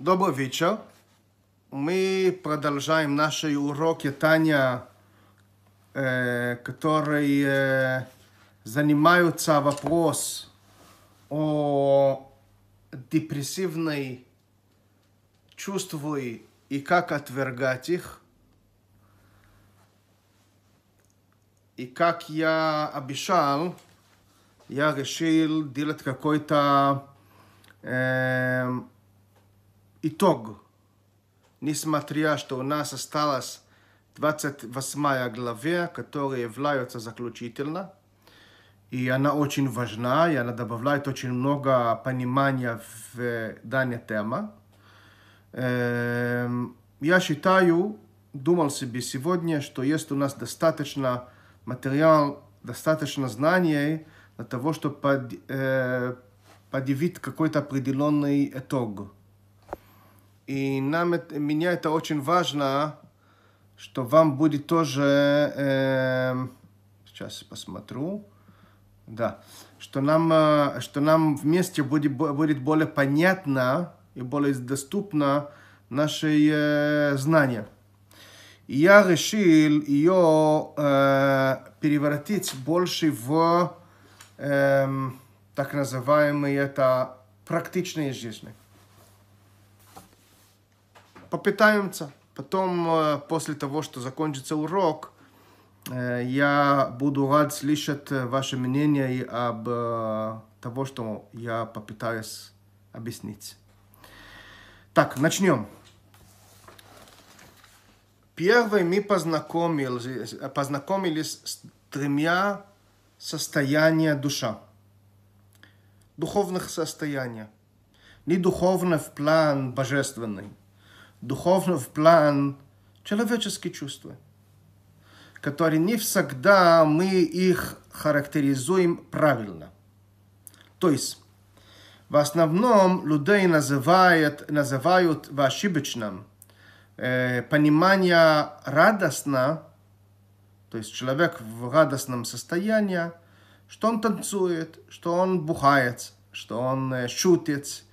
Добрый вечер. Мы продолжаем наши уроки Таня, э, которые э, занимаются вопрос о депрессивной чувствах и как отвергать их. И как я обещал, я решил делать какой-то э, итог, несмотря что у нас осталась 28 глава, которая является заключительно, и она очень важна, и она добавляет очень много понимания в э, данной теме. Эм, я считаю, думал себе сегодня, что есть у нас достаточно материал, достаточно знаний для того, чтобы подивить э, какой-то определенный итог. И нам, меня это очень важно, что вам будет тоже... Э, сейчас посмотрю. Да. Что нам, э, что нам вместе будет, будет более понятно и более доступно наши э, знания. И я решил ее э, превратить больше в э, так называемые это практичные жизни попытаемся. Потом, э, после того, что закончится урок, э, я буду рад слышать э, ваше мнение и об того, что я попытаюсь объяснить. Так, начнем. Первый мы познакомились, познакомились с тремя состояниями душа. Духовных состояния, Не духовно в план божественный – духовно в план человеческие чувства, которые не всегда мы их характеризуем правильно. То есть, в основном людей называют, называют в ошибочном э, понимание радостно, то есть человек в радостном состоянии, что он танцует, что он бухает, что он э, шутит,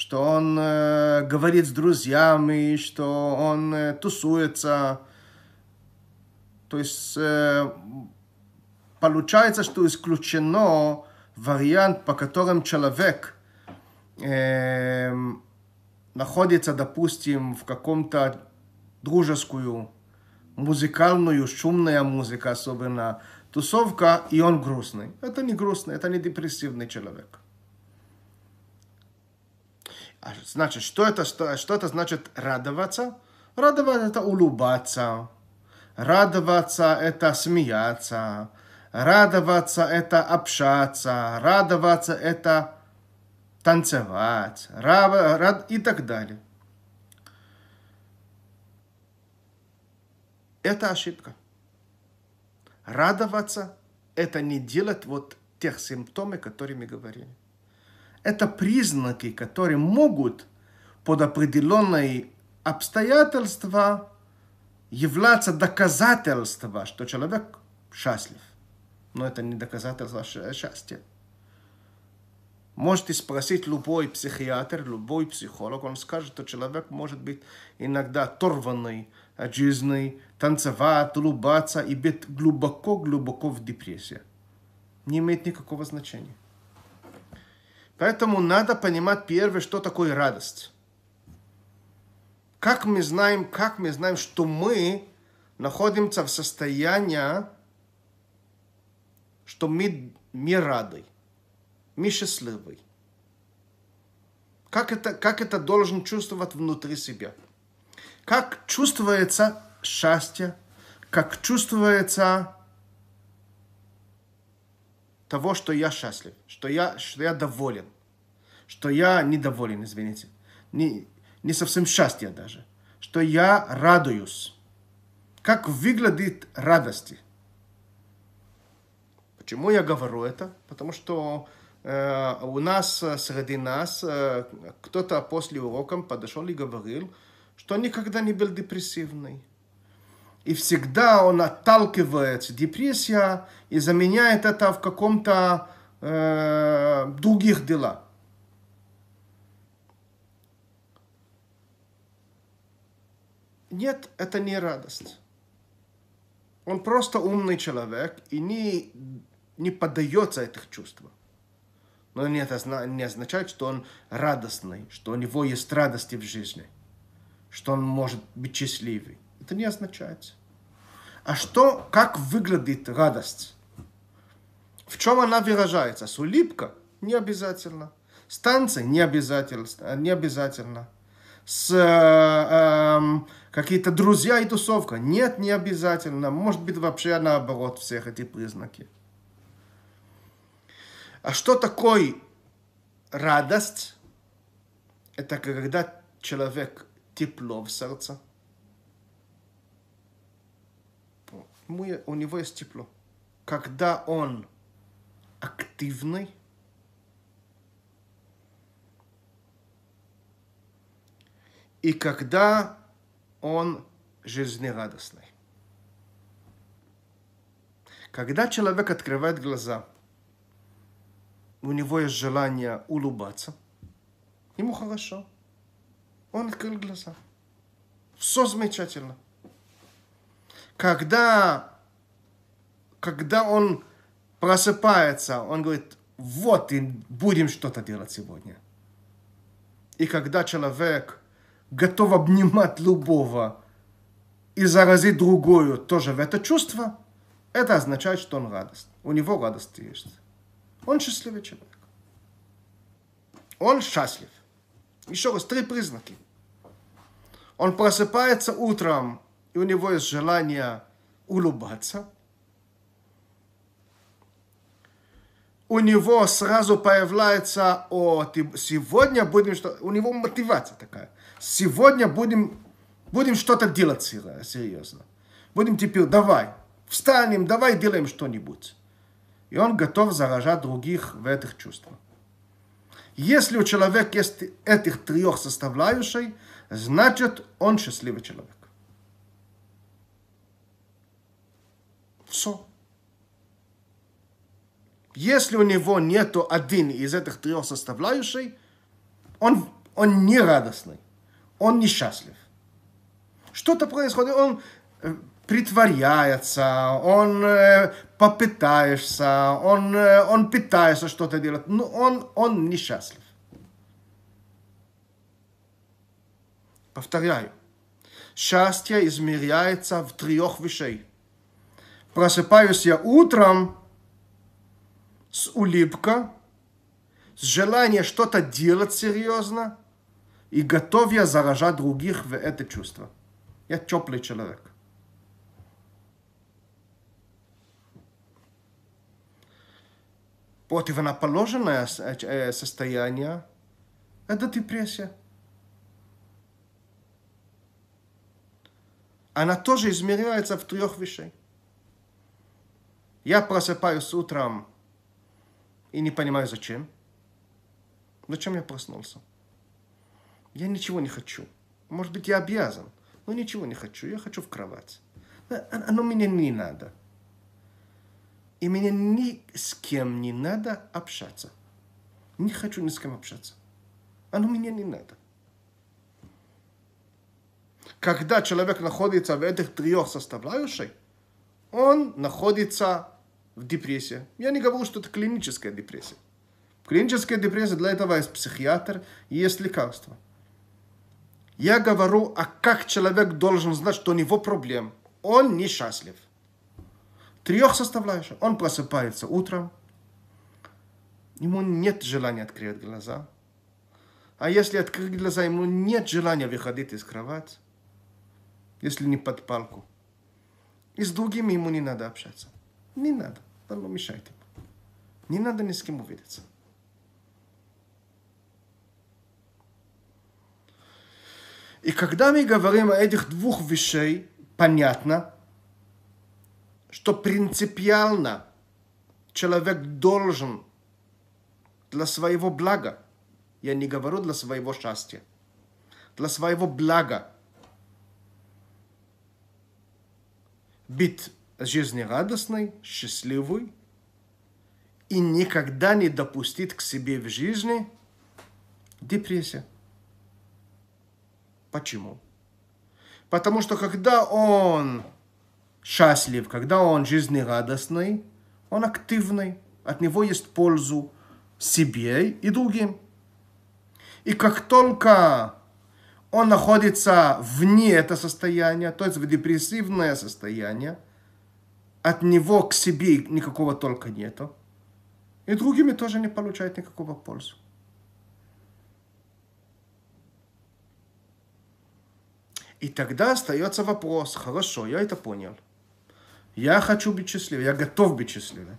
что он э, говорит с друзьями, что он э, тусуется. То есть э, получается, что исключено вариант, по которым человек э, находится, допустим, в каком-то дружескую, музыкальную, шумная музыка особенно, тусовка, и он грустный. Это не грустный, это не депрессивный человек. А Значит, что это, что, что это значит радоваться? Радоваться – это улыбаться. Радоваться – это смеяться. Радоваться – это общаться. Радоваться – это танцевать. Рав, рад, и так далее. Это ошибка. Радоваться – это не делать вот тех симптомов, которыми говорили это признаки, которые могут под определенные обстоятельства являться доказательством, что человек счастлив. Но это не доказательство счастья. Можете спросить любой психиатр, любой психолог, он скажет, что человек может быть иногда оторванный от жизни, танцевать, улыбаться и быть глубоко-глубоко в депрессии. Не имеет никакого значения. Поэтому надо понимать первое, что такое радость. Как мы знаем, как мы знаем, что мы находимся в состоянии, что мы, мы рады, мы счастливы. Как это, как это должен чувствовать внутри себя? Как чувствуется счастье? Как чувствуется того, что я счастлив, что я, что я доволен, что я недоволен, извините, не, не совсем счастье даже, что я радуюсь. Как выглядит радость? Почему я говорю это? Потому что э, у нас, э, среди нас, э, кто-то после урока подошел и говорил, что никогда не был депрессивный, и всегда он отталкивает депрессия и заменяет это в каком-то э, других делах. Нет, это не радость. Он просто умный человек и не, не поддается этих чувствам. Но это не означает, что он радостный, что у него есть радости в жизни, что он может быть счастливый. Это не означает. А что, как выглядит радость? В чем она выражается? С улыбка Не обязательно. С танцем? Не обязательно. Не обязательно. С э, э, какие-то друзья и тусовка? Нет, не обязательно. Может быть, вообще наоборот всех эти признаки. А что такое радость? Это когда человек тепло в сердце – мы, у него есть тепло. Когда он активный, и когда он жизнерадостный. Когда человек открывает глаза, у него есть желание улыбаться, ему хорошо. Он открыл глаза. Все замечательно когда, когда он просыпается, он говорит, вот и будем что-то делать сегодня. И когда человек готов обнимать любого и заразить другую тоже в это чувство, это означает, что он радость. У него радость есть. Он счастливый человек. Он счастлив. Еще раз, три признаки. Он просыпается утром и у него есть желание улыбаться, у него сразу появляется, о, ты, сегодня будем, что, у него мотивация такая. Сегодня будем, будем что-то делать серьезно. Будем теперь, давай, встанем, давай делаем что-нибудь. И он готов заражать других в этих чувствах. Если у человека есть этих трех составляющих, значит он счастливый человек. Все. Если у него нету один из этих трех составляющих, он, он не радостный, он несчастлив. Что-то происходит, он э, притворяется, он э, попытаешься, он, э, он пытается что-то делать, но он, он несчастлив. Повторяю, счастье измеряется в трех вещей. Просыпаюсь я утром с улыбка, с желанием что-то делать серьезно и готов я заражать других в это чувство. Я теплый человек. Противоположное э, э, состояние – это депрессия. Она тоже измеряется в трех вещах. Я просыпаюсь утром и не понимаю, зачем. Зачем я проснулся? Я ничего не хочу. Может быть, я обязан, но ничего не хочу. Я хочу в кровать. Оно мне не надо. И мне ни с кем не надо общаться. Не хочу ни с кем общаться. Оно мне не надо. Когда человек находится в этих трех составляющих, он находится в депрессии. Я не говорю, что это клиническая депрессия. Клиническая депрессия для этого есть психиатр, есть лекарства. Я говорю, а как человек должен знать, что у него проблем? Он несчастлив. Трех составляющих. Он просыпается утром, ему нет желания открыть глаза. А если открыть глаза, ему нет желания выходить из кровати, если не под палку. И с другими ему не надо общаться. Не надо. Он мешает ему. Не надо ни с кем увидеться. И когда мы говорим о этих двух вещей, понятно, что принципиально человек должен для своего блага, я не говорю для своего счастья, для своего блага быть жизнерадостной, счастливой и никогда не допустить к себе в жизни депрессия. Почему? Потому что когда он счастлив, когда он жизнерадостный, он активный, от него есть пользу себе и другим. И как только он находится вне этого состояния, то есть в депрессивное состояние, от него к себе никакого только нету, и другими тоже не получает никакого пользы. И тогда остается вопрос, хорошо, я это понял. Я хочу быть счастливым, я готов быть счастливым.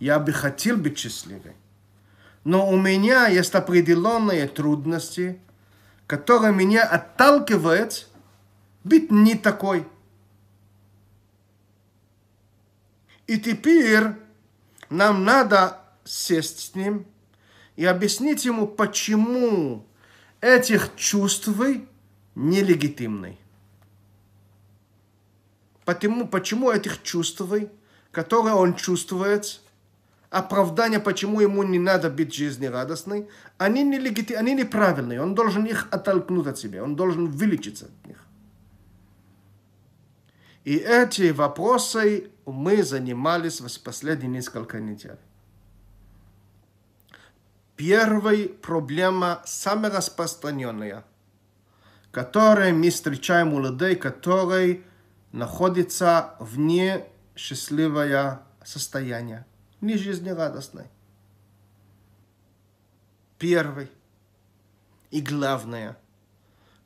Я бы хотел быть счастливым. Но у меня есть определенные трудности, которая меня отталкивает быть не такой. И теперь нам надо сесть с ним и объяснить ему, почему этих чувств нелегитимны. Потому, почему этих чувств, которые он чувствует, оправдания, почему ему не надо быть жизнерадостной, они, не легити... они неправильные. Он должен их оттолкнуть от себя, он должен вылечиться от них. И эти вопросы мы занимались в последние несколько недель. Первая проблема, самая распространенная, которую мы встречаем у людей, которые находятся вне счастливого состояния не жизнерадостной. Первый и главное,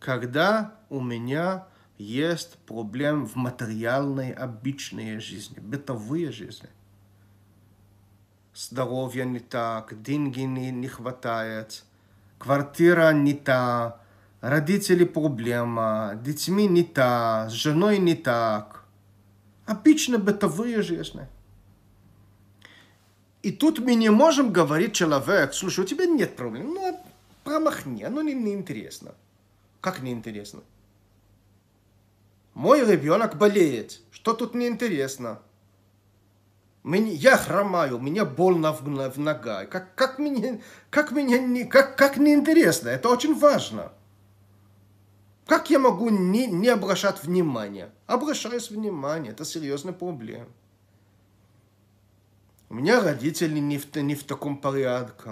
когда у меня есть проблем в материальной обычной жизни, бытовой жизни. Здоровье не так, деньги не, не хватает, квартира не та, родители проблема, детьми не та, с женой не так. Обычно бытовые жизни – и тут мы не можем говорить человек, слушай, у тебя нет проблем, ну, а промахни, оно не, не интересно. Как неинтересно? Мой ребенок болеет, что тут неинтересно? Мне, я хромаю, мне больно в, в нога. Как, как, мне, как, мне не, как, как неинтересно, это очень важно. Как я могу не, не обращать внимания? Обращаюсь внимание, это серьезная проблема. У меня родители не в, не в таком порядке.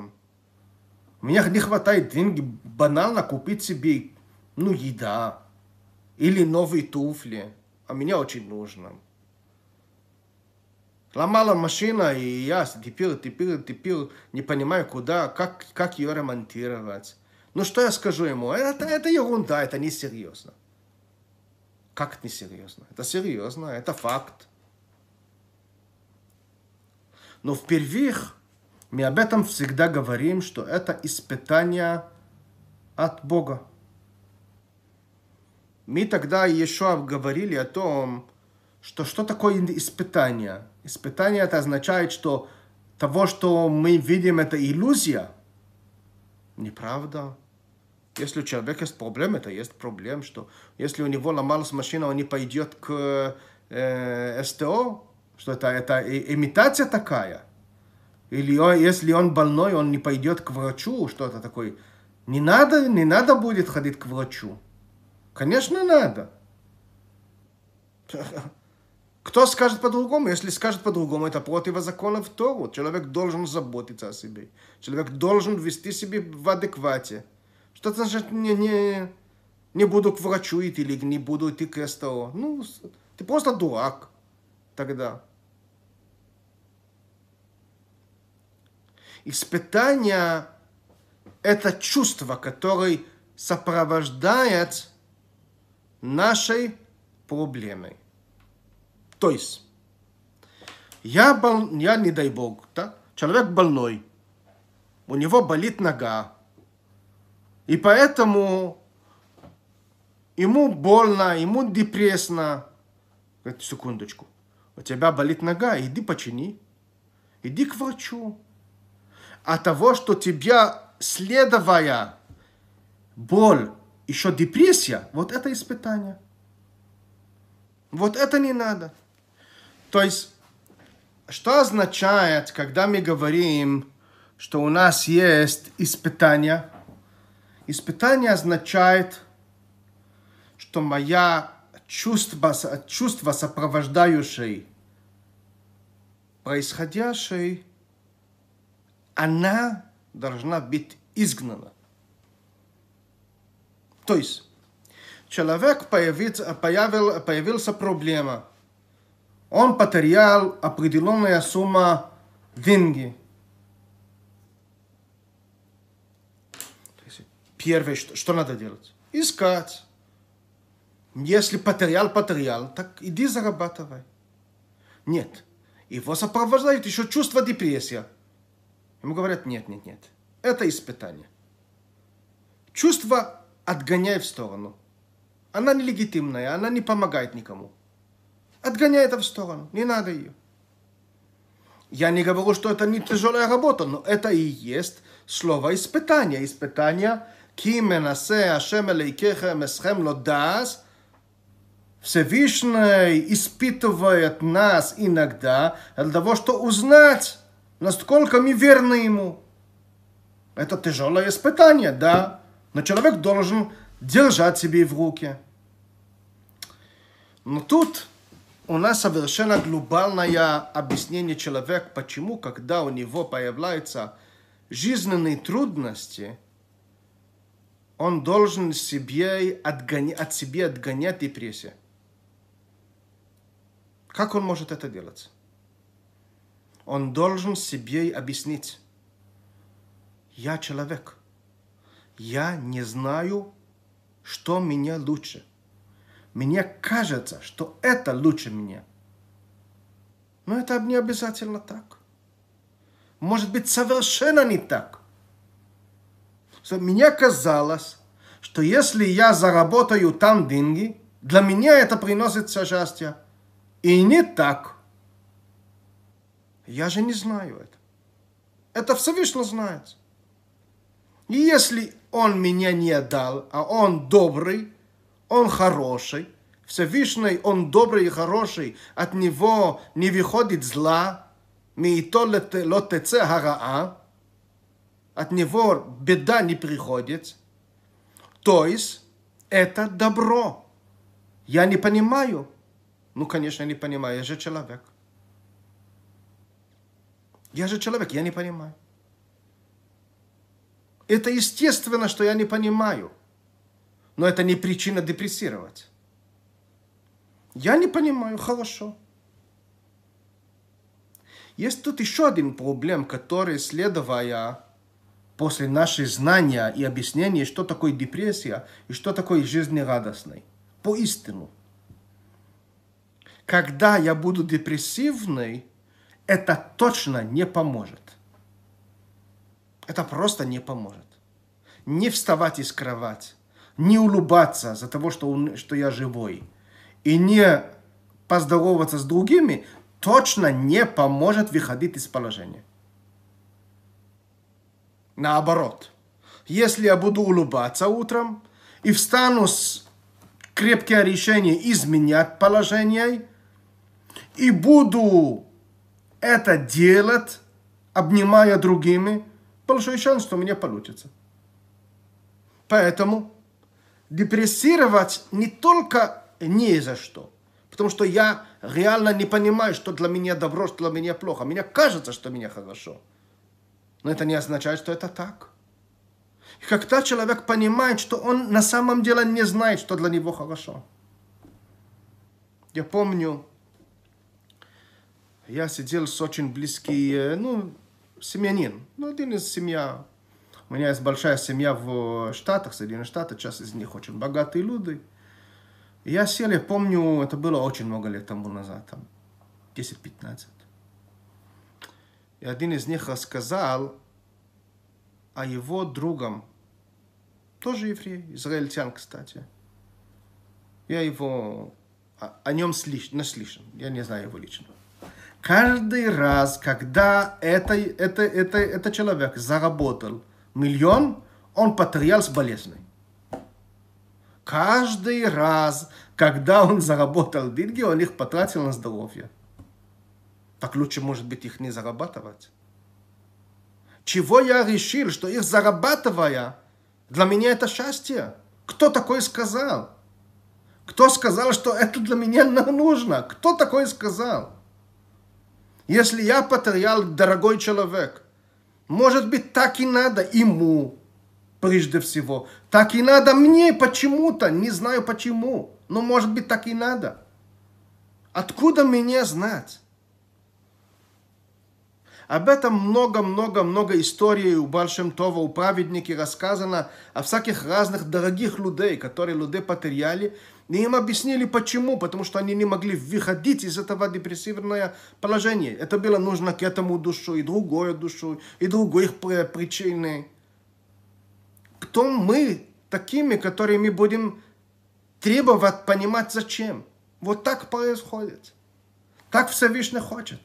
У меня не хватает денег банально купить себе, ну, еда. Или новые туфли. А меня очень нужно. Ломала машина, и я теперь, теперь, теперь не понимаю, куда, как, как ее ремонтировать. Ну что я скажу ему? Это, это ерунда, это несерьезно. Как это несерьезно? Это серьезно, это факт. Но впервых мы об этом всегда говорим, что это испытание от Бога. Мы тогда еще говорили о том, что что такое испытание. Испытание это означает, что того, что мы видим, это иллюзия. Неправда. Если у человека есть проблемы, это есть проблем, что если у него ломалась машина, он не пойдет к э, СТО, что это, это имитация такая? Или если он больной, он не пойдет к врачу, что это такое. Не надо, не надо будет ходить к врачу. Конечно, надо. Кто скажет по-другому? Если скажет по-другому, это против закона в Тору. Человек должен заботиться о себе. Человек должен вести себя в адеквате. Что это значит не, не, не буду к врачу идти или не буду идти к СТО? Ну, ты просто дурак тогда. Испытание – это чувство, которое сопровождает нашей проблемой. То есть, я, бол... я не дай бог, да? человек больной, у него болит нога, и поэтому ему больно, ему депрессно. секундочку, у тебя болит нога, иди почини. Иди к врачу. А того, что тебя следовая боль, еще депрессия, вот это испытание. Вот это не надо. То есть, что означает, когда мы говорим, что у нас есть испытание? Испытание означает, что моя чувства, чувства сопровождающей происходящей, она должна быть изгнана. То есть, человек появится, появил, появился проблема. Он потерял определенная сумма деньги. Первое, что, что надо делать? Искать если потерял, потерял, так иди зарабатывай. Нет. Его сопровождает еще чувство депрессия. Ему говорят, нет, нет, нет. Это испытание. Чувство отгоняй в сторону. Она нелегитимная, она не помогает никому. Отгоняй это в сторону, не надо ее. Я не говорю, что это не тяжелая работа, но это и есть слово испытание. Испытание «Ки менасе ашем элейкеха месхем лодас» Всевышний испытывает нас иногда для того, чтобы узнать, насколько мы верны Ему. Это тяжелое испытание, да, но человек должен держать себе в руке. Но тут у нас совершенно глобальное объяснение человека, почему, когда у него появляются жизненные трудности, он должен себе отгонять, от себя отгонять депрессию. Как он может это делать? Он должен себе объяснить. Я человек. Я не знаю, что меня лучше. Мне кажется, что это лучше меня. Но это не обязательно так. Может быть, совершенно не так. Мне казалось, что если я заработаю там деньги, для меня это приносит счастье и не так. Я же не знаю это. Это Всевышний знает. И если он меня не дал, а он добрый, он хороший, Всевышний, он добрый и хороший, от него не выходит зла, от него беда не приходит. То есть, это добро. Я не понимаю, ну, конечно, я не понимаю, я же человек. Я же человек, я не понимаю. Это естественно, что я не понимаю. Но это не причина депрессировать. Я не понимаю, хорошо. Есть тут еще один проблем, который, следовая после нашей знания и объяснения, что такое депрессия и что такое жизнерадостный, по истину – когда я буду депрессивный, это точно не поможет. Это просто не поможет. Не вставать из кровати, не улыбаться за того, что, он, что я живой, и не поздороваться с другими, точно не поможет выходить из положения. Наоборот, если я буду улыбаться утром и встану с крепкое решение изменять положение – и буду это делать, обнимая другими, большой шанс, что у меня получится. Поэтому депрессировать не только не за что, потому что я реально не понимаю, что для меня добро, что для меня плохо. Мне кажется, что меня хорошо. Но это не означает, что это так. И когда человек понимает, что он на самом деле не знает, что для него хорошо. Я помню, я сидел с очень близким, э, ну, семьянин. Ну, один из семья. У меня есть большая семья в э, Штатах, Соединенных Штатах. Часть из них очень богатые люди. И я сел, я помню, это было очень много лет тому назад, там, 10-15. И один из них рассказал о его другом, тоже еврей, израильтян, кстати. Я его, о, о нем слиш, наслышан, я не знаю его лично каждый раз, когда это, это, это, это человек заработал миллион, он потерял с болезнью. Каждый раз, когда он заработал деньги, он их потратил на здоровье. Так лучше, может быть, их не зарабатывать. Чего я решил, что их зарабатывая, для меня это счастье? Кто такой сказал? Кто сказал, что это для меня нужно? Кто такой сказал? Если я потерял дорогой человек, может быть, так и надо ему, прежде всего. Так и надо мне почему-то, не знаю почему, но может быть, так и надо. Откуда мне знать? Об этом много-много-много историй у Большим Това, у праведники рассказано, о всяких разных дорогих людей, которые люди потеряли, и им объяснили почему, потому что они не могли выходить из этого депрессивного положения. Это было нужно к этому душу и другой душу и другой их э, причины. Кто мы такими, которыми будем требовать понимать зачем? Вот так происходит. Так Всевышний хочет.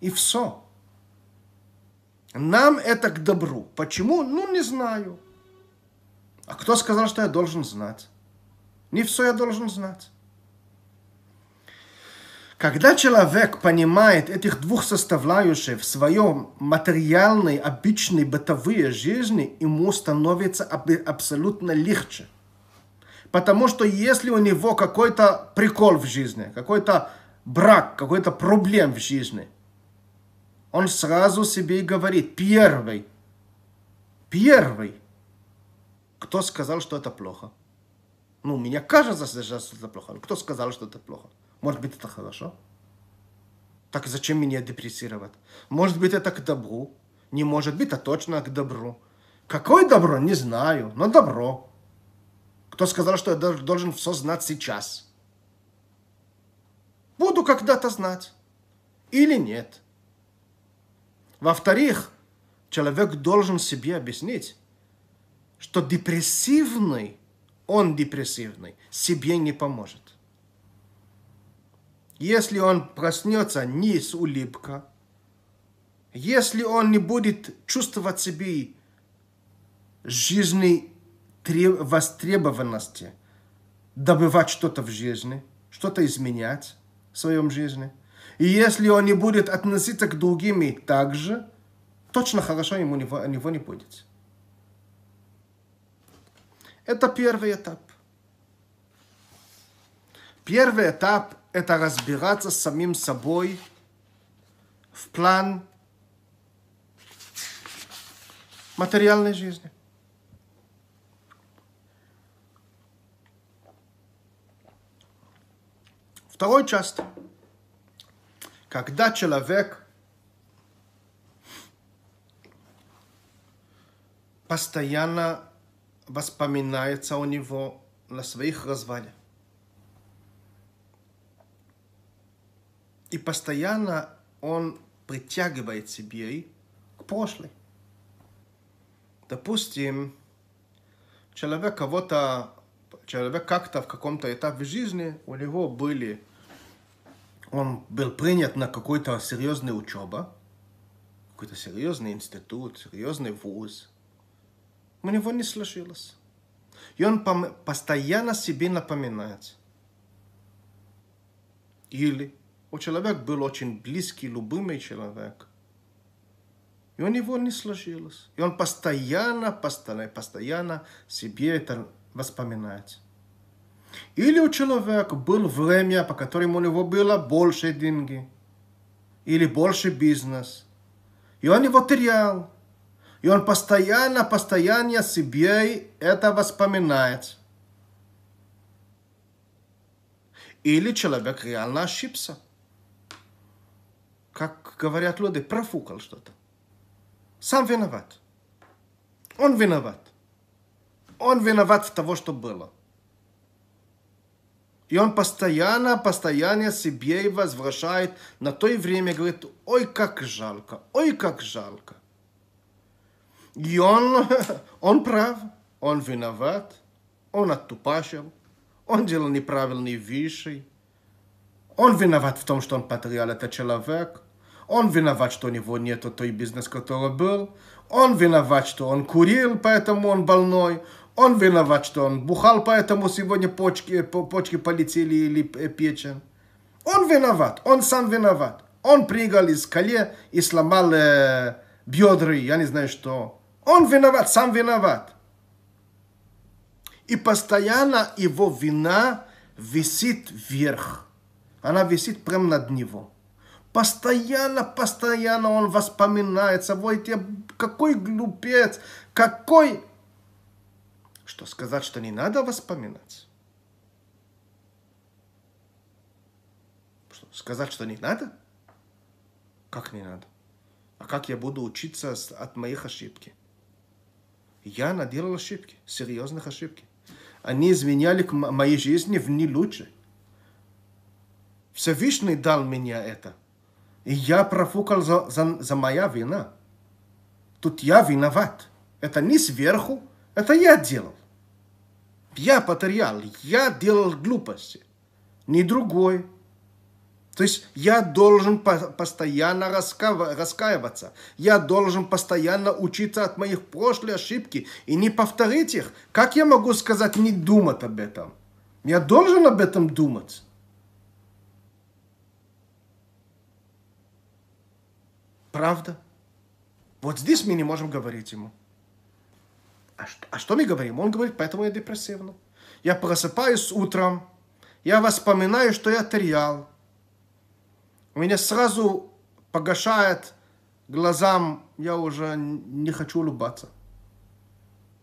И все. Нам это к добру. Почему? Ну, не знаю. А кто сказал, что я должен знать? Не все я должен знать. Когда человек понимает этих двух составляющих в своем материальной, обычной, бытовой жизни, ему становится абсолютно легче. Потому что если у него какой-то прикол в жизни, какой-то брак, какой-то проблем в жизни, он сразу себе и говорит, первый, первый, кто сказал, что это плохо – ну, мне кажется, что сейчас это плохо. Ну, кто сказал, что это плохо? Может быть, это хорошо? Так зачем меня депрессировать? Может быть, это к добру. Не может быть, а точно к добру. Какое добро, не знаю, но добро. Кто сказал, что я должен все знать сейчас? Буду когда-то знать. Или нет. Во-вторых, человек должен себе объяснить, что депрессивный он депрессивный, себе не поможет. Если он проснется не с улыбка, если он не будет чувствовать себе жизненной востребованности, добывать что-то в жизни, что-то изменять в своем жизни, и если он не будет относиться к другим так же, точно хорошо ему него, него не будет. Это первый этап. Первый этап – это разбираться с самим собой в план материальной жизни. Второй часть. Когда человек постоянно воспоминается у него на своих развалинах. И постоянно он притягивает себе к прошлой. Допустим, человек кого-то, человек как-то в каком-то этапе жизни, у него были, он был принят на какой-то серьезный учеба, какой-то серьезный институт, серьезный вуз – у него не сложилось. И он постоянно себе напоминает. Или у человека был очень близкий, любимый человек. И у него не сложилось. И он постоянно, постоянно, постоянно себе это воспоминает. Или у человека было время, по которому у него было больше деньги. Или больше бизнес. И он его терял. И он постоянно, постоянно себе это воспоминает. Или человек реально ошибся. Как говорят люди, профукал что-то. Сам виноват. Он виноват. Он виноват в того, что было. И он постоянно, постоянно себе возвращает на то время, говорит, ой, как жалко, ой, как жалко. И он, он прав, он виноват, он оттупашил, он делал неправильные вещи. Он виноват в том, что он потерял этот человек. Он виноват, что у него нет той бизнес, который был. Он виноват, что он курил, поэтому он больной. Он виноват, что он бухал, поэтому сегодня почки, почки полетели или э, печень. Он виноват, он сам виноват. Он прыгал из коле и сломал э, бедра, я не знаю что. Он виноват, сам виноват. И постоянно его вина висит вверх. Она висит прямо над него. Постоянно, постоянно он воспоминает собой, какой глупец, какой... Что сказать, что не надо воспоминать? Что, сказать, что не надо? Как не надо? А как я буду учиться от моих ошибки? Я наделал ошибки, серьезных ошибки. Они изменяли к моей жизни в не лучше. Всевышний дал меня это. И я профукал за, за, за моя вина. Тут я виноват. Это не сверху, это я делал. Я потерял, я делал глупости. Не другой, то есть я должен постоянно раскаиваться. Я должен постоянно учиться от моих прошлых ошибки и не повторить их. Как я могу сказать не думать об этом? Я должен об этом думать. Правда? Вот здесь мы не можем говорить ему. А что, а что мы говорим? Он говорит, поэтому я депрессивно. Я просыпаюсь утром, я вспоминаю, что я терял – у меня сразу погашает глазам, я уже не хочу улыбаться.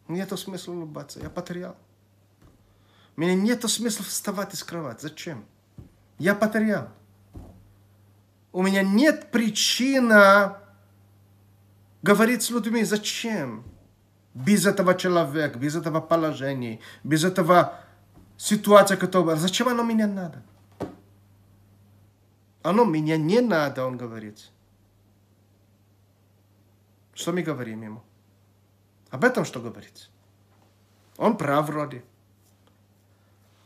Нету смысла улыбаться, я потерял. У меня нету смысла вставать из кровати. Зачем? Я потерял. У меня нет причина говорить с людьми. Зачем? Без этого человека, без этого положения, без этого ситуации, которая... Зачем оно мне надо? Оно меня не надо, он говорит. Что мы говорим ему? Об этом что говорит? Он прав вроде.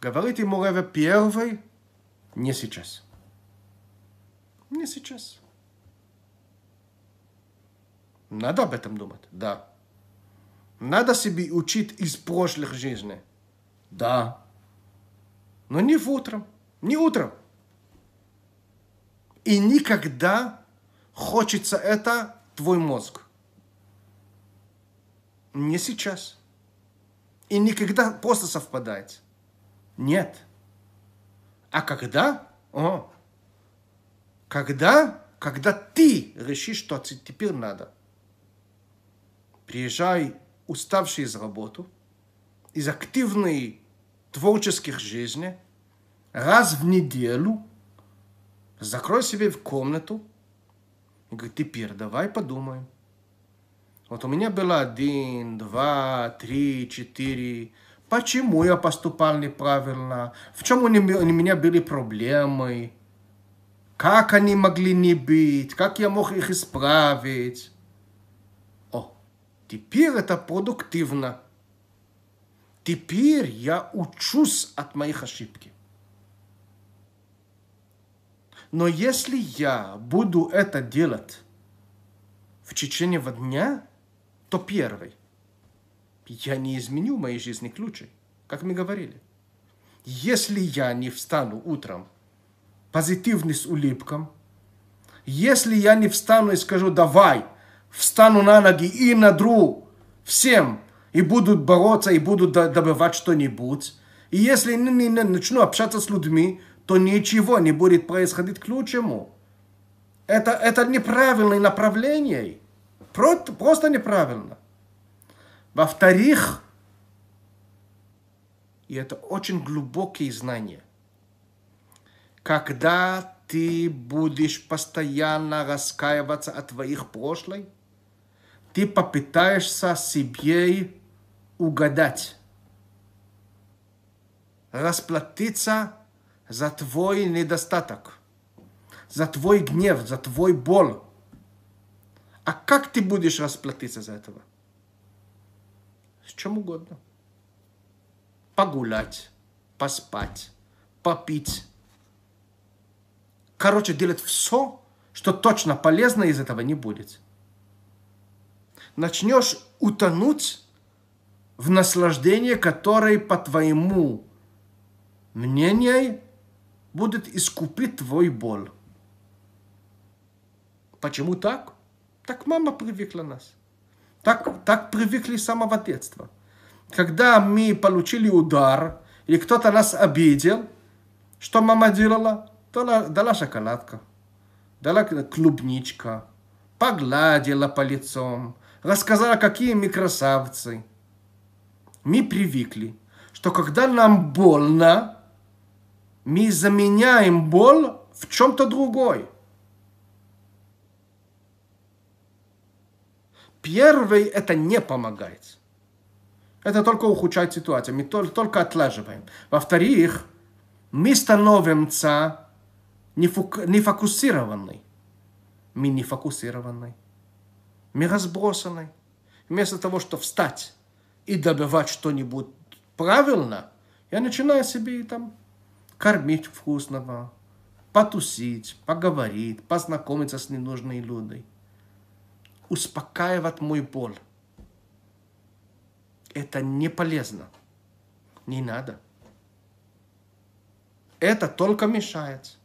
Говорит ему Реве первый, не сейчас. Не сейчас. Надо об этом думать, да. Надо себе учить из прошлых жизней. Да. Но не в утром. Не утром. И никогда хочется это твой мозг. Не сейчас. И никогда просто совпадает. Нет. А когда? О, когда? Когда ты решишь, что теперь надо. Приезжай уставший из работы, из активной творческих жизни, раз в неделю – закрой себе в комнату и говорит, теперь давай подумаем. Вот у меня было один, два, три, четыре. Почему я поступал неправильно? В чем у меня были проблемы? Как они могли не быть? Как я мог их исправить? О, теперь это продуктивно. Теперь я учусь от моих ошибки. Но если я буду это делать в течение дня, то первый, я не изменю моей жизни к лучшей, как мы говорили. Если я не встану утром позитивный с улыбком, если я не встану и скажу «давай», встану на ноги и надру всем, и будут бороться, и будут добывать что-нибудь, и если не начну общаться с людьми, то ничего не будет происходить к лучшему. Это, это неправильное направление. Просто, неправильно. Во-вторых, и это очень глубокие знания. Когда ты будешь постоянно раскаиваться от твоих прошлой, ты попытаешься себе угадать, расплатиться за твой недостаток, за твой гнев, за твой боль. А как ты будешь расплатиться за этого? С чем угодно. Погулять, поспать, попить. Короче, делать все, что точно полезно из этого не будет. Начнешь утонуть в наслаждение, которое, по твоему мнению, будет искупить твой боль. Почему так? Так мама привыкла нас. Так, так привыкли с самого детства. Когда мы получили удар, или кто-то нас обидел, что мама делала? Дала, дала шоколадка, дала клубничка, погладила по лицам, рассказала, какие мы красавцы. Мы привыкли, что когда нам больно, мы заменяем боль в чем-то другой. Первый это не помогает. Это только ухудшает ситуацию, мы только отлаживаем. Во-вторых, мы становимся нефокусированной. Мы не фокусированы. Мы разбросаны. Вместо того, чтобы встать и добивать что-нибудь правильно, я начинаю себе там кормить вкусного, потусить, поговорить, познакомиться с ненужной людой. Успокаивать мой боль. Это не полезно. Не надо. Это только мешает.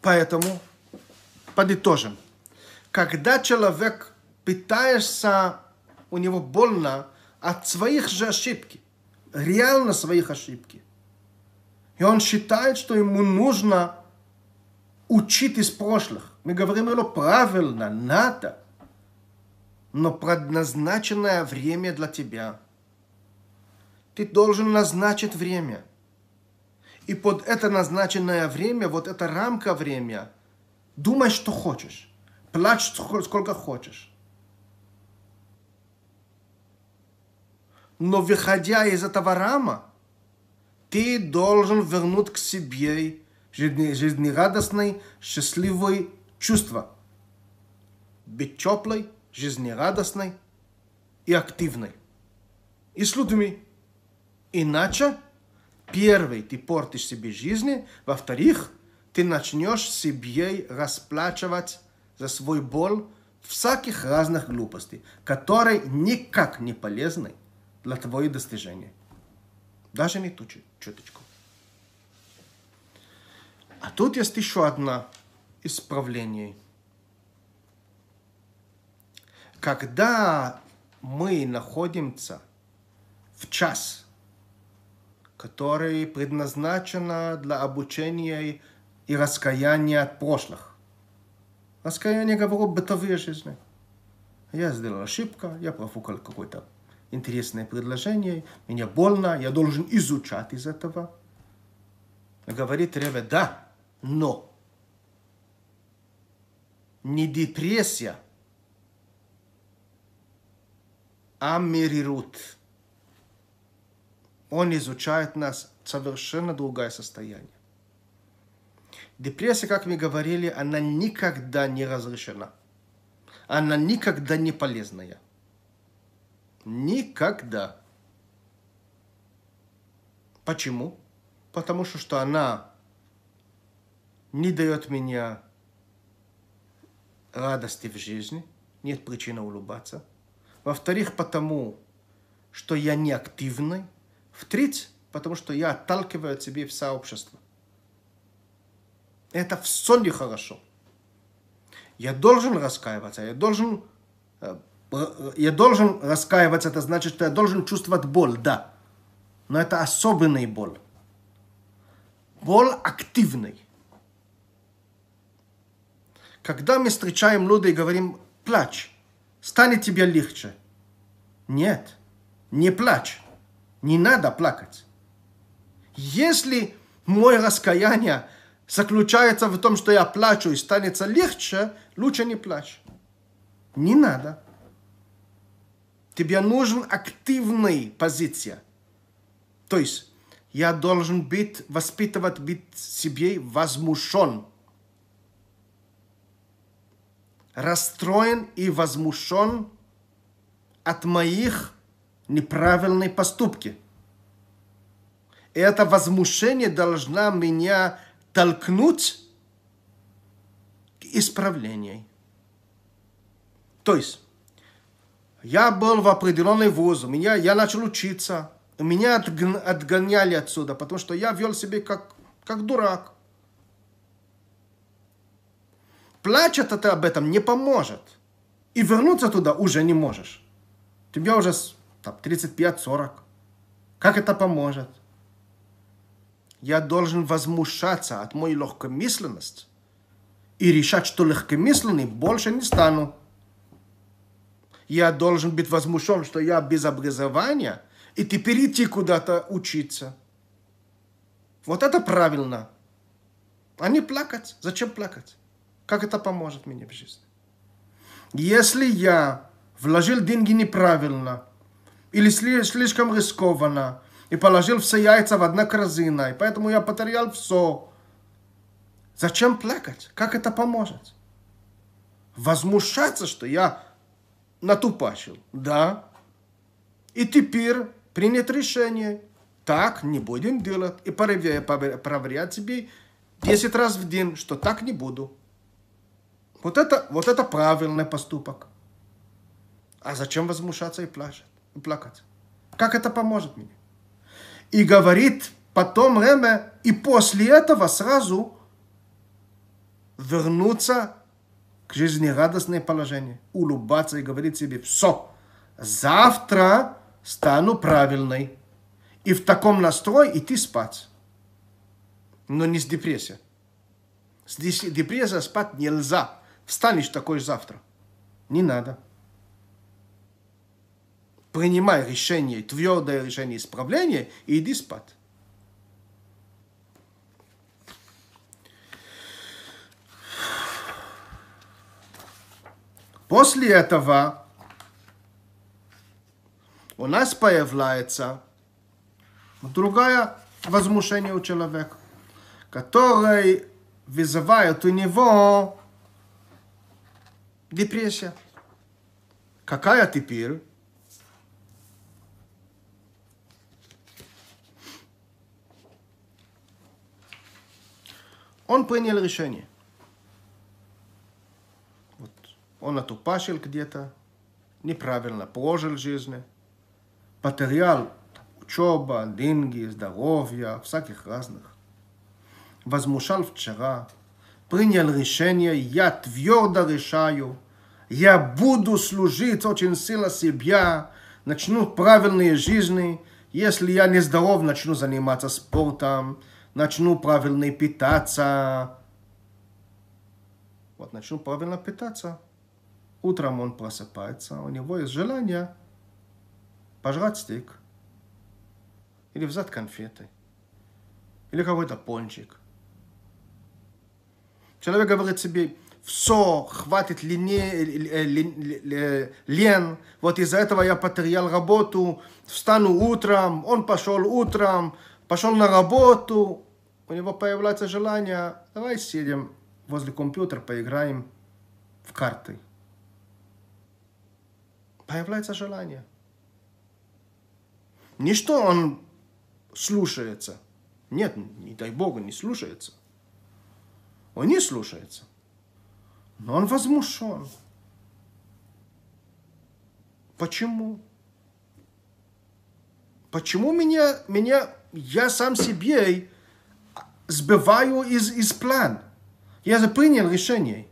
Поэтому подытожим. Когда человек питается, у него больно от своих же ошибки, реально своих ошибки. И он считает, что ему нужно учить из прошлых. Мы говорим ему правильно, надо. Но предназначенное время для тебя. Ты должен назначить время. И под это назначенное время, вот эта рамка время, думай, что хочешь. Плачь сколько хочешь. но выходя из этого рама, ты должен вернуть к себе жизнерадостное, счастливое чувство. Быть теплой, жизнерадостной и активной. И с людьми. Иначе, первый, ты портишь себе жизнь, во-вторых, ты начнешь себе расплачивать за свой боль всяких разных глупостей, которые никак не полезны для твои достижения. Даже не ту чуточку. А тут есть еще одна исправление. Когда мы находимся в час, который предназначен для обучения и раскаяния от прошлых. Раскаяние, говорю, бытовые жизни. Я сделал ошибку, я профукал какой-то интересное предложение, меня больно, я должен изучать из этого. Говорит Реве да, но не депрессия, а мерирут. Он изучает нас совершенно другое состояние. Депрессия, как мы говорили, она никогда не разрешена. Она никогда не полезная. Никогда. Почему? Потому что, что она не дает меня радости в жизни, нет причины улыбаться. Во-вторых, потому что я не активный. В-третьих, потому что я отталкиваю от себя в сообщество. Это все нехорошо. Я должен раскаиваться, я должен э, я должен раскаиваться, это значит, что я должен чувствовать боль, да. Но это особенный боль. Боль активный. Когда мы встречаем людей и говорим, плачь, станет тебе легче. Нет, не плачь. Не надо плакать. Если мое раскаяние заключается в том, что я плачу и станется легче, лучше не плачь. Не надо. Тебе нужен активный позиция. То есть я должен быть, воспитывать, быть себе возмущен. Расстроен и возмущен от моих неправильных поступки. Это возмущение должно меня толкнуть к исправлению. То есть я был в определенной вуз, меня, я начал учиться. Меня отгон, отгоняли отсюда, потому что я вел себя как, как дурак. Плачет это об этом не поможет. И вернуться туда уже не можешь. Тебе уже там, 35-40. Как это поможет? Я должен возмущаться от моей легкомысленности и решать, что легкомысленный больше не стану я должен быть возмущен, что я без образования, и теперь идти куда-то учиться. Вот это правильно. А не плакать. Зачем плакать? Как это поможет мне в жизни? Если я вложил деньги неправильно или слишком рискованно, и положил все яйца в одна корзина, и поэтому я потерял все. Зачем плакать? Как это поможет? Возмущаться, что я натупачил. Да. И теперь принят решение. Так не будем делать. И проверять себе 10 раз в день, что так не буду. Вот это, вот это правильный поступок. А зачем возмущаться и плакать? И плакать? Как это поможет мне? И говорит потом время, и после этого сразу вернуться жизнерадостное положение, улыбаться и говорить себе, все, завтра стану правильной. И в таком настрое идти спать. Но не с депрессией. С депрессией спать нельзя. Встанешь такой завтра. Не надо. Принимай решение, твердое решение исправления и иди спать. После этого у нас появляется другое возмущение у человека, которое вызывает у него депрессия. Какая теперь? Он принял решение. он отупашил где-то, неправильно прожил жизни, потерял учеба, деньги, здоровье, всяких разных. Возмущал вчера, принял решение, я твердо решаю, я буду служить очень сильно себя, начну правильные жизни, если я не здоров, начну заниматься спортом, начну правильно питаться. Вот, начну правильно питаться. Утром он просыпается, у него есть желание пожрать стейк, или взять конфеты, или какой-то пончик. Человек говорит себе, все, хватит лине, э, э, лен, вот из-за этого я потерял работу, встану утром, он пошел утром, пошел на работу, у него появляется желание, давай сидим возле компьютера, поиграем в карты появляется желание. Не что он слушается. Нет, не дай Богу, не слушается. Он не слушается. Но он возмущен. Почему? Почему меня, меня я сам себе сбиваю из, из план? Я же принял решение.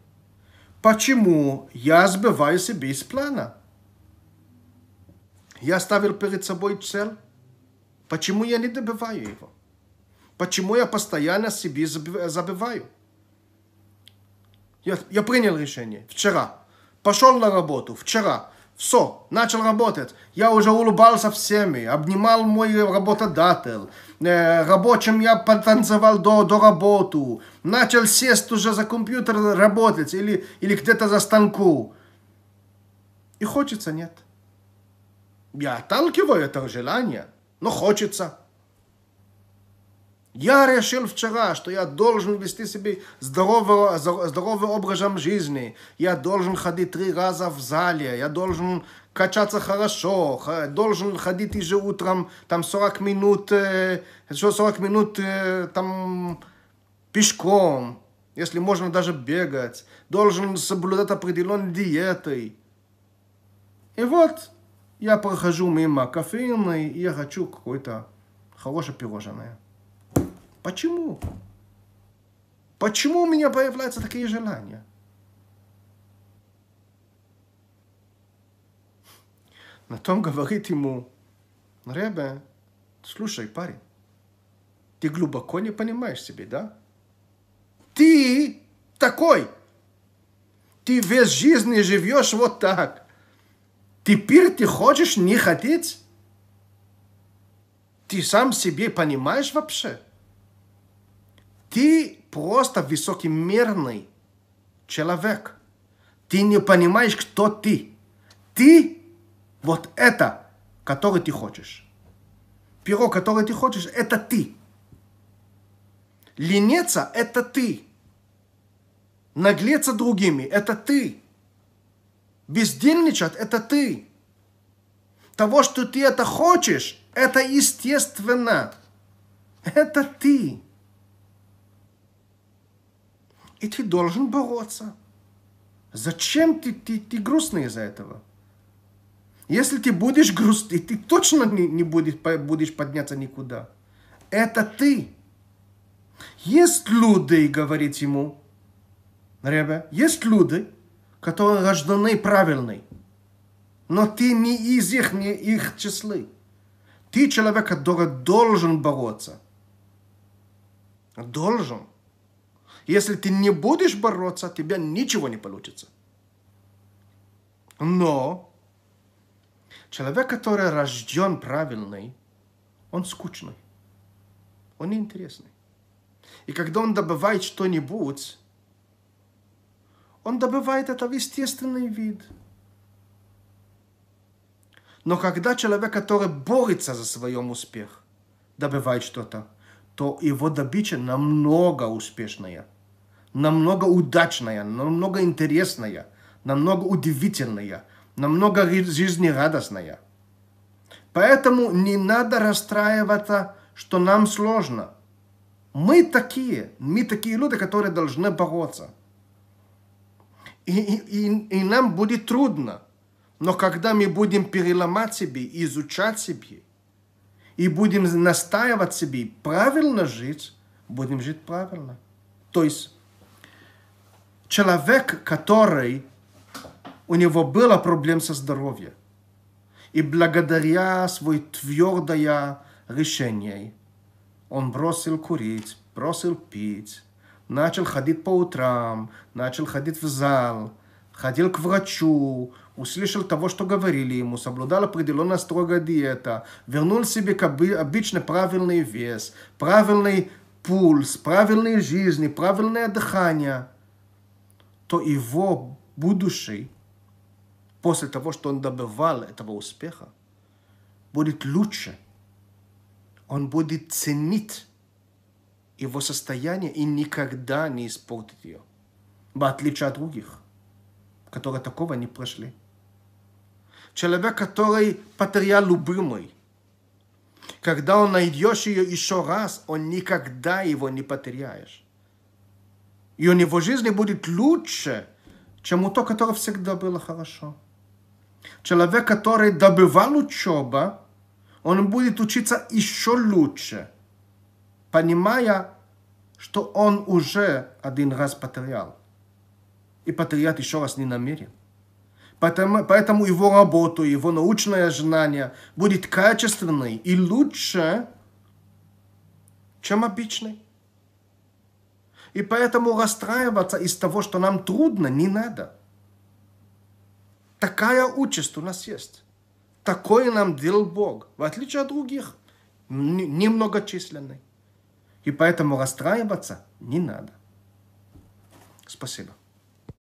Почему я сбиваю себе из плана? Я ставил перед собой цель. Почему я не добиваю его? Почему я постоянно себе забываю? Я, я принял решение вчера. Пошел на работу вчера. Все, начал работать. Я уже улыбался всеми, обнимал мой работодатель. Э, рабочим я потанцевал до, до работы. Начал сесть уже за компьютер работать или, или где-то за станку. И хочется, нет. Я отталкиваю это желание, но хочется. Я решил вчера, что я должен вести себе здоровый, здоровый образом жизни. Я должен ходить три раза в зале. Я должен качаться хорошо. Должен ходить уже утром там 40 минут, еще э, 40 минут э, там пешком. Если можно даже бегать. Должен соблюдать определенной диетой. И вот, я прохожу мимо кофеиной, и я хочу какое-то хорошее пирожное. Почему? Почему у меня появляются такие желания? На том говорит ему, Ребе, слушай, парень, ты глубоко не понимаешь себе, да? Ты такой! Ты весь жизнь живешь вот так. Теперь ты хочешь не хотеть? Ты сам себе понимаешь вообще? Ты просто высокомерный человек. Ты не понимаешь, кто ты. Ты вот это, которое ты хочешь. Перо, которое ты хочешь, это ты. Ленеца – это ты. Наглеться другими – это ты бездельничать – это ты. Того, что ты это хочешь, это естественно. Это ты. И ты должен бороться. Зачем ты, ты, ты грустный из-за этого? Если ты будешь грустный, ты точно не, не будешь, будешь подняться никуда. Это ты. Есть люди, говорит ему, ребят, есть люди, которые рождены правильной. Но ты не из их, не их числы. Ты человек, который должен бороться. Должен. Если ты не будешь бороться, у тебя ничего не получится. Но человек, который рожден правильный, он скучный. Он неинтересный. И когда он добывает что-нибудь, он добывает это в естественный вид. Но когда человек, который борется за своем успех, добывает что-то, то его добыча намного успешная, намного удачная, намного интересная, намного удивительная, намного жизнерадостная. Поэтому не надо расстраиваться, что нам сложно. Мы такие, мы такие люди, которые должны бороться – и, и, и нам будет трудно. Но когда мы будем переломать себе, изучать себе, и будем настаивать себе правильно жить, будем жить правильно. То есть человек, который у него была проблема со здоровьем, и благодаря свое твердое решение он бросил курить, бросил пить, начал ходить по утрам, начал ходить в зал, ходил к врачу, услышал того, что говорили ему, соблюдал определенно строгая диета, вернул себе к обычно правильный вес, правильный пульс, правильной жизни, правильное дыхание, то его будущий, после того, что он добывал этого успеха, будет лучше. Он будет ценить его состояние и никогда не испортит ее. В отличие от других, которые такого не прошли. Человек, который потерял любимый, когда он найдешь ее еще раз, он никогда его не потеряешь. И у него жизнь будет лучше, чем у того, которое всегда было хорошо. Человек, который добывал учеба, он будет учиться еще лучше – понимая, что он уже один раз потерял. И потерять еще раз не намерен. Поэтому, поэтому его работу, его научное знание будет качественной и лучше, чем обычной. И поэтому расстраиваться из того, что нам трудно, не надо. Такая участь у нас есть. Такое нам делал Бог, в отличие от других, немногочисленный. И поэтому расстраиваться не надо. Спасибо.